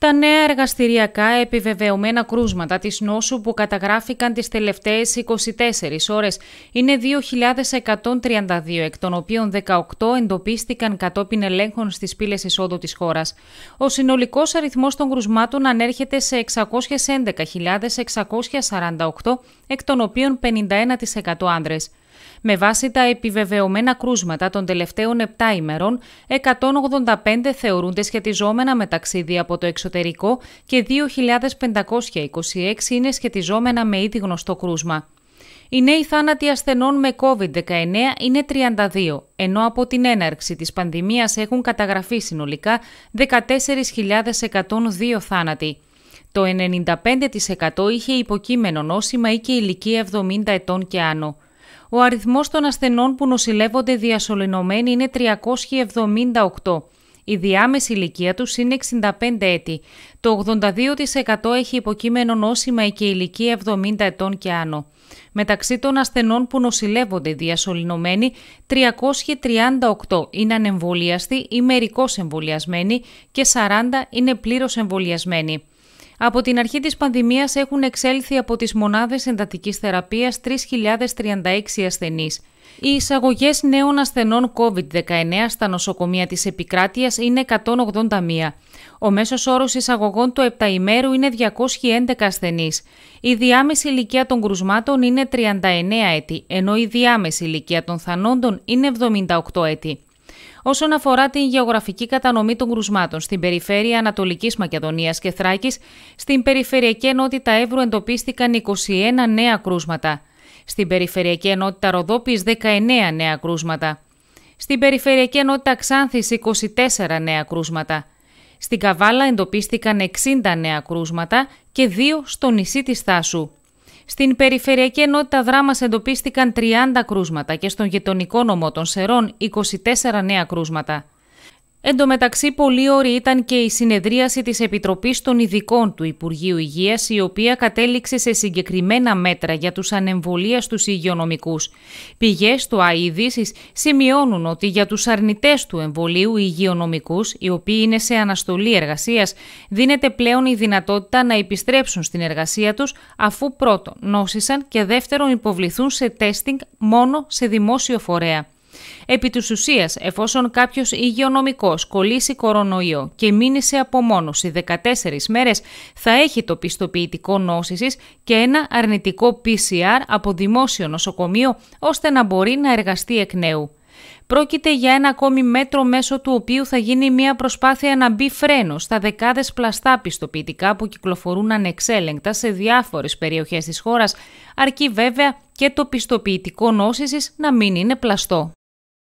Τα νέα εργαστηριακά επιβεβαιωμένα κρούσματα της νόσου που καταγράφηκαν τις τελευταίες 24 ώρες είναι 2.132, εκ των οποίων 18 εντοπίστηκαν κατόπιν ελέγχων στις πύλες εισόδου της χώρας. Ο συνολικός αριθμός των κρουσμάτων ανέρχεται σε 611.648, εκ των οποίων 51% άνδρες με βάση τα επιβεβαιωμένα κρούσματα των τελευταίων 7 ημερών, 185 θεωρούνται σχετιζόμενα με ταξίδι από το εξωτερικό και 2.526 είναι σχετιζόμενα με ήδη γνωστό κρούσμα. Οι νέοι θάνατοι ασθενών με COVID-19 είναι 32, ενώ από την έναρξη της πανδημίας έχουν καταγραφεί συνολικά 14.102 θάνατοι. Το 95% είχε υποκείμενο νόσημα ή και ηλικία 70 ετών και άνω. Ο αριθμός των ασθενών που νοσηλεύονται διασωληνωμένοι είναι 378. Η διάμεση ηλικία τους είναι 65 έτη. Το 82% έχει υποκείμενο νόσημα και ηλικία 70 ετών και άνω. Μεταξύ των ασθενών που νοσηλεύονται διασωληνωμένοι, 338 είναι ανεμβολίαστοι ή μερικώς εμβολιασμένοι και 40 είναι πλήρως εμβολιασμένοι. Από την αρχή της πανδημίας έχουν εξέλθει από τις μονάδες εντατικής θεραπείας 3.036 ασθενείς. Οι εισαγωγες νεων νέων ασθενών COVID-19 στα νοσοκομεία της επικράτειας είναι 181. Ο μέσος όρος εισαγωγών του επταημέρου είναι 211 ασθενείς. Η διάμεση ηλικία των κρουσμάτων είναι 39 έτη, ενώ η διάμεση ηλικία των θανόντων είναι 78 έτη όσον αφορά την γεωγραφική κατανομή των κρουσμάτων στην περιφέρεια Ανατολικής Μακεδονίας και Θράκης, στην περιφερειακή ενότητα Εύρου εντοπίστηκαν 21 νέα κρούσματα. Στην περιφερειακή ενότητα Ροδόπης 19 νέα κρούσματα. Στην περιφερειακή ενότητα Ξάνθης 24 νέα κρούσματα. Στην Καβάλα εντοπίστηκαν 60 νέα κρούσματα και 2 στο νησί της Θάσου. Στην Περιφερειακή Ενότητα Δράμα εντοπίστηκαν 30 κρούσματα και στον γειτονικό νομό των Σερών 24 νέα κρούσματα. Εν τω μεταξύ, πολύ όρη ήταν και η συνεδρίαση της Επιτροπής των Ειδικών του Υπουργείου Υγείας, η οποία κατέληξε σε συγκεκριμένα μέτρα για τους ανεμβολίας στους υγειονομικούς. Πηγές του ΑΕΔΙΣΙΣ σημειώνουν ότι για τους αρνητές του εμβολίου υγειονομικούς, οι οποίοι είναι σε αναστολή εργασίας, δίνεται πλέον η δυνατότητα να επιστρέψουν στην εργασία τους, αφού πρώτον νόσησαν και δεύτερον υποβληθούν σε τέστινγκ μόνο σε δημόσιο φορέα. Επί της ουσίας, εφόσον κάποιος υγειονομικός κολλήσει κορονοϊό και μείνει σε απομόνωση 14 μέρες, θα έχει το πιστοποιητικό νόσησης και ένα αρνητικό PCR από δημόσιο νοσοκομείο ώστε να μπορεί να εργαστεί εκ νέου. Πρόκειται για ένα ακόμη μέτρο μέσω του οποίου θα γίνει μια προσπάθεια να μπει φρένο στα δεκάδες πλαστά πιστοποιητικά που κυκλοφορούν ανεξέλεγκτα σε διάφορες περιοχές της χώρας, αρκεί βέβαια και το πιστοποιητικό νόσησης να μην είναι πλαστό.